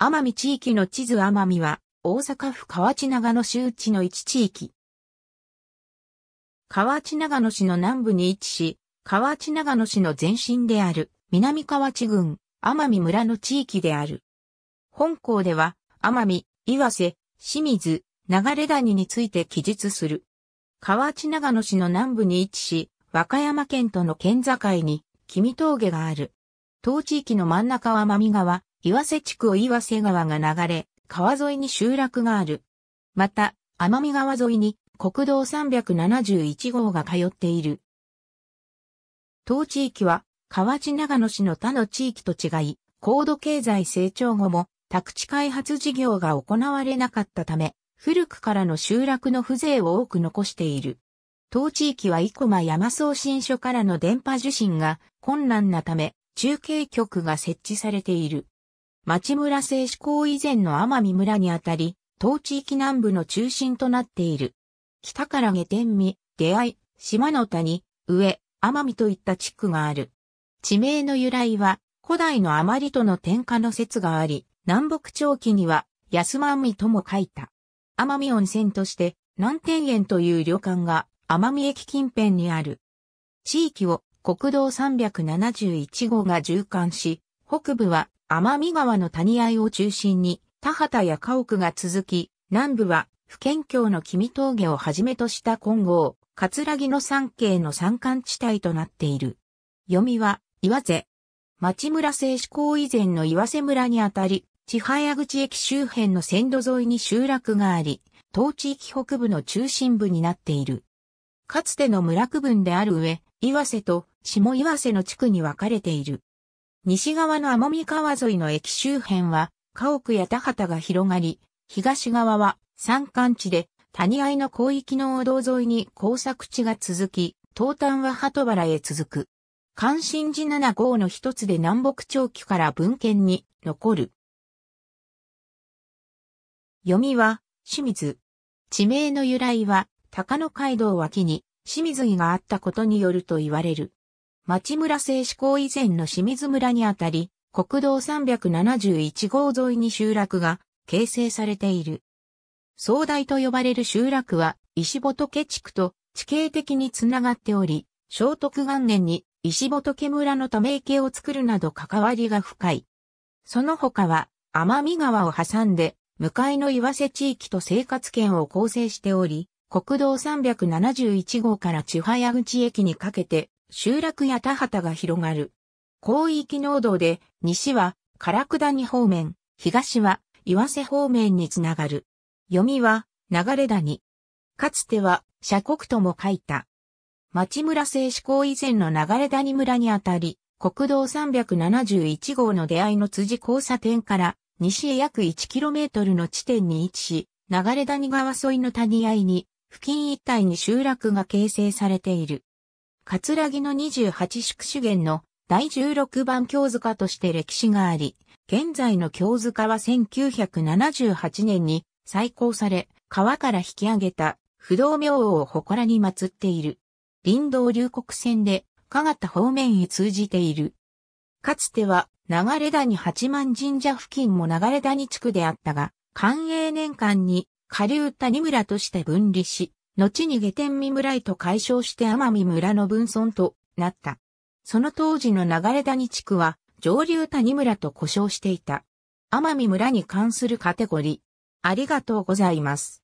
奄美地域の地図奄美は、大阪府河内長野市内の一地域。河内長野市の南部に位置し、河内長野市の前身である、南河内郡、奄美村の地域である。本校では、奄美、岩瀬、清水、流谷について記述する。河内長野市の南部に位置し、和歌山県との県境に、君峠がある。当地域の真ん中は奄美川、岩瀬地区を岩瀬川が流れ、川沿いに集落がある。また、奄美川沿いに国道371号が通っている。当地域は、河内長野市の他の地域と違い、高度経済成長後も、宅地開発事業が行われなかったため、古くからの集落の風情を多く残している。当地域は生駒山送信所からの電波受信が困難なため、中継局が設置されている。町村制施行以前の奄美村にあたり、当地域南部の中心となっている。北から下天見、出会い、島の谷、上、奄美といった地区がある。地名の由来は、古代のあまりとの転下の説があり、南北朝期には、安間海とも書いた。奄美温泉として、南天園という旅館が、奄美駅近辺にある。地域を国道371号が縦貫し、北部は奄美川の谷合を中心に田畑や家屋が続き、南部は不県境の君峠をはじめとした金剛、葛城の山系の山間地帯となっている。読みは、岩瀬。町村製志向以前の岩瀬村にあたり、千早口駅周辺の線路沿いに集落があり、当地域北部の中心部になっている。かつての村区分である上、岩瀬と下岩瀬の地区に分かれている。西側の天見川沿いの駅周辺は、家屋や田畑が広がり、東側は山間地で、谷合の広域の道沿いに工作地が続き、東端は鳩原へ続く。関心寺七号の一つで南北長期から文献に残る。読みは、清水。地名の由来は、高野街道脇に清水井があったことによると言われる。町村製志向以前の清水村にあたり、国道371号沿いに集落が形成されている。壮大と呼ばれる集落は石仏地区と地形的につながっており、聖徳元年に石仏村のため池を作るなど関わりが深い。その他は天見川を挟んで向かいの岩瀬地域と生活圏を構成しており、国道371号から千早口駅にかけて集落や田畑が広がる。広域農道で、西は唐下谷方面、東は岩瀬方面につながる。読みは流れ谷。かつては社国とも書いた。町村製志向以前の流れ谷村にあたり、国道371号の出会いの辻交差点から西へ約 1km の地点に位置し、流れ谷川沿いの谷合に、付近一帯に集落が形成されている。葛城の28宿主元の第16番京塚として歴史があり、現在の京塚は1978年に再興され、川から引き上げた不動明王を祠に祀っている。林道流国線で、加賀た方面へ通じている。かつては、流れ谷八幡神社付近も流れ谷地区であったが、寛永年間に下流谷村として分離し、後に下天見村へと解消して天見村の分村となった。その当時の流れ谷地区は上流谷村と呼称していた。天見村に関するカテゴリー。ありがとうございます。